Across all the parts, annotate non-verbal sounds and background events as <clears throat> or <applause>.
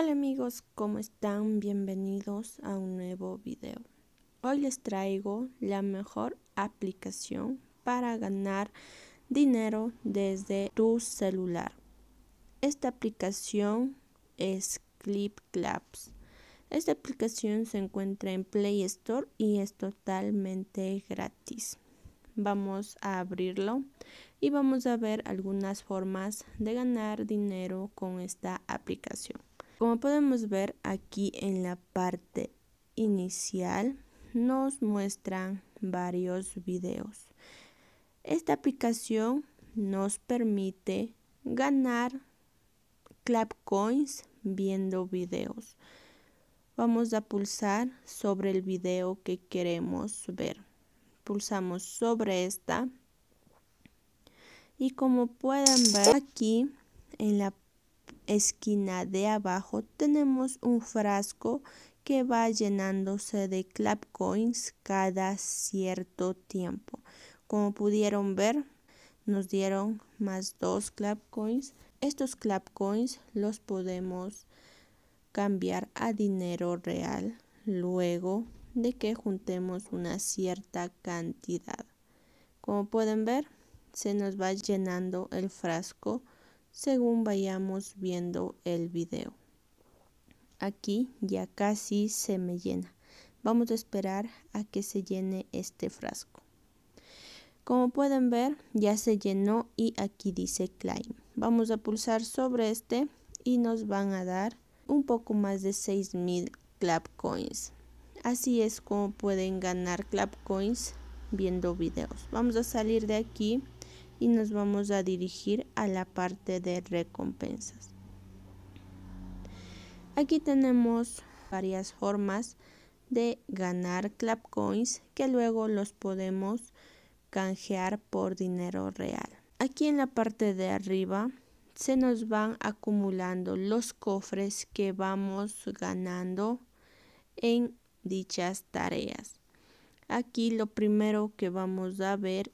Hola amigos, ¿cómo están? Bienvenidos a un nuevo video. Hoy les traigo la mejor aplicación para ganar dinero desde tu celular. Esta aplicación es ClipClaps. Esta aplicación se encuentra en Play Store y es totalmente gratis. Vamos a abrirlo y vamos a ver algunas formas de ganar dinero con esta aplicación. Como podemos ver aquí en la parte inicial nos muestran varios videos. Esta aplicación nos permite ganar clap coins viendo videos. Vamos a pulsar sobre el video que queremos ver. Pulsamos sobre esta. Y como pueden ver aquí en la esquina de abajo tenemos un frasco que va llenándose de clap coins cada cierto tiempo. Como pudieron ver, nos dieron más dos clap coins. Estos clap coins los podemos cambiar a dinero real luego de que juntemos una cierta cantidad. Como pueden ver, se nos va llenando el frasco según vayamos viendo el video. Aquí ya casi se me llena. Vamos a esperar a que se llene este frasco. Como pueden ver, ya se llenó y aquí dice Climb. Vamos a pulsar sobre este y nos van a dar un poco más de 6000 Clap Coins. Así es como pueden ganar Clap Coins viendo videos. Vamos a salir de aquí y nos vamos a dirigir a la parte de recompensas. Aquí tenemos varias formas de ganar clap coins que luego los podemos canjear por dinero real. Aquí en la parte de arriba se nos van acumulando los cofres que vamos ganando en dichas tareas. Aquí lo primero que vamos a ver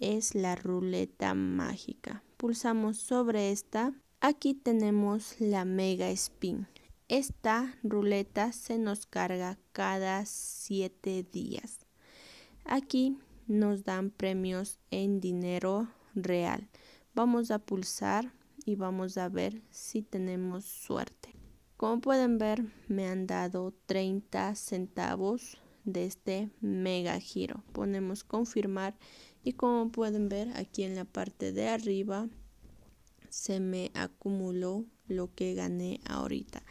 es la ruleta mágica. Pulsamos sobre esta. Aquí tenemos la Mega Spin. Esta ruleta se nos carga cada siete días. Aquí nos dan premios en dinero real. Vamos a pulsar y vamos a ver si tenemos suerte. Como pueden ver, me han dado 30 centavos de este mega giro. Ponemos confirmar y como pueden ver aquí en la parte de arriba se me acumuló lo que gané ahorita.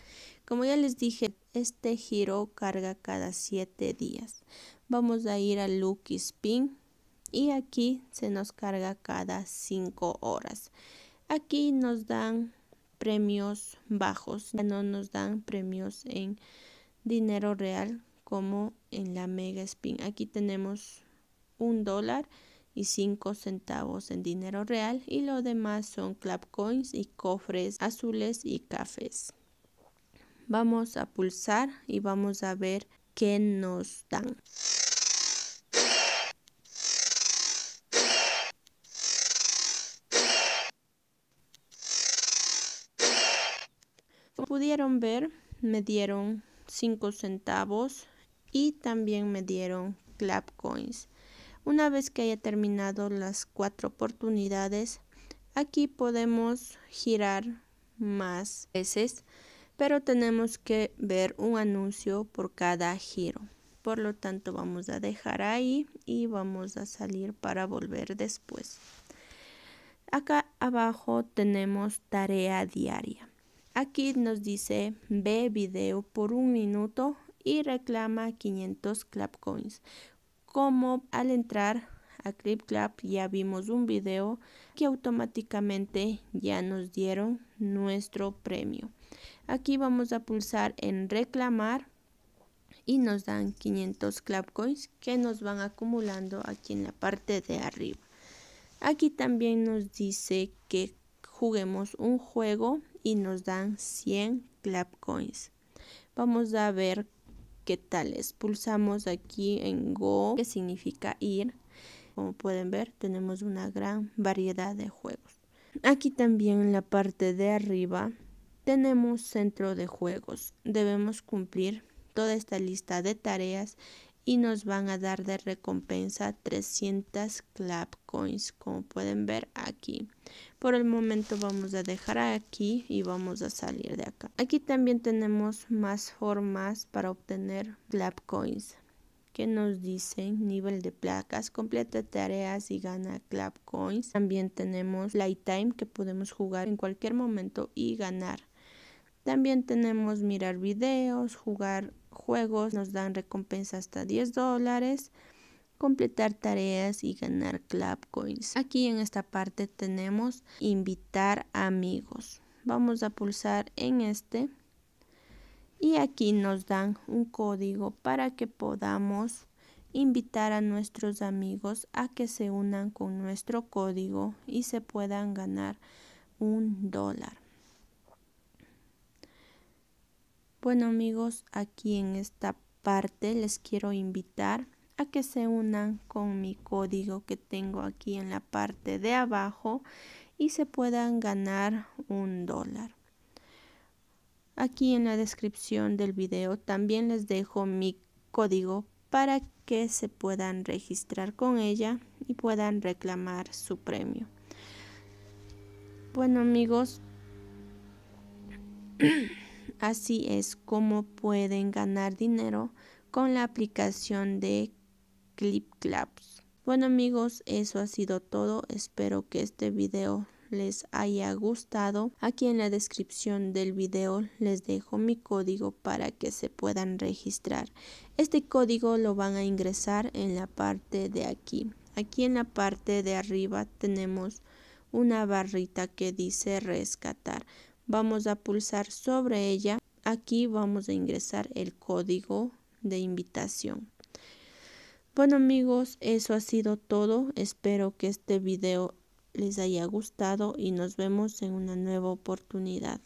Como ya les dije, este giro carga cada 7 días. Vamos a ir a Lucky Spin y aquí se nos carga cada 5 horas. Aquí nos dan premios bajos, ya no nos dan premios en dinero real como en la Mega Spin. Aquí tenemos un dólar y cinco centavos en dinero real y lo demás son clap coins y cofres azules y cafés. Vamos a pulsar y vamos a ver qué nos dan. Como pudieron ver, me dieron 5 centavos y también me dieron clap coins. Una vez que haya terminado las cuatro oportunidades, aquí podemos girar más veces, pero tenemos que ver un anuncio por cada giro. Por lo tanto, vamos a dejar ahí y vamos a salir para volver después. Acá abajo tenemos tarea diaria. Aquí nos dice ve video por un minuto y reclama 500 Clap Coins. Como al entrar a Clip Clap ya vimos un video que automáticamente ya nos dieron nuestro premio. Aquí vamos a pulsar en reclamar y nos dan 500 Clap Coins que nos van acumulando aquí en la parte de arriba. Aquí también nos dice que juguemos un juego y nos dan 100 Clap Coins. Vamos a ver qué tales. Pulsamos aquí en Go, que significa ir. Como pueden ver, tenemos una gran variedad de juegos. Aquí también en la parte de arriba tenemos centro de juegos. Debemos cumplir toda esta lista de tareas y nos van a dar de recompensa 300 clap coins como pueden ver aquí por el momento vamos a dejar aquí y vamos a salir de acá aquí también tenemos más formas para obtener clap coins que nos dicen nivel de placas completa tareas y gana clap coins también tenemos Time que podemos jugar en cualquier momento y ganar también tenemos mirar videos jugar juegos, nos dan recompensa hasta 10 dólares, completar tareas y ganar club coins. Aquí en esta parte tenemos invitar amigos. Vamos a pulsar en este y aquí nos dan un código para que podamos invitar a nuestros amigos a que se unan con nuestro código y se puedan ganar un dólar. Bueno amigos, aquí en esta parte les quiero invitar a que se unan con mi código que tengo aquí en la parte de abajo y se puedan ganar un dólar. Aquí en la descripción del video también les dejo mi código para que se puedan registrar con ella y puedan reclamar su premio. Bueno amigos, <clears throat> Así es como pueden ganar dinero con la aplicación de ClipClaps. Bueno amigos, eso ha sido todo. Espero que este video les haya gustado. Aquí en la descripción del video les dejo mi código para que se puedan registrar. Este código lo van a ingresar en la parte de aquí. Aquí en la parte de arriba tenemos una barrita que dice rescatar. Vamos a pulsar sobre ella. Aquí vamos a ingresar el código de invitación. Bueno amigos, eso ha sido todo. Espero que este video les haya gustado y nos vemos en una nueva oportunidad.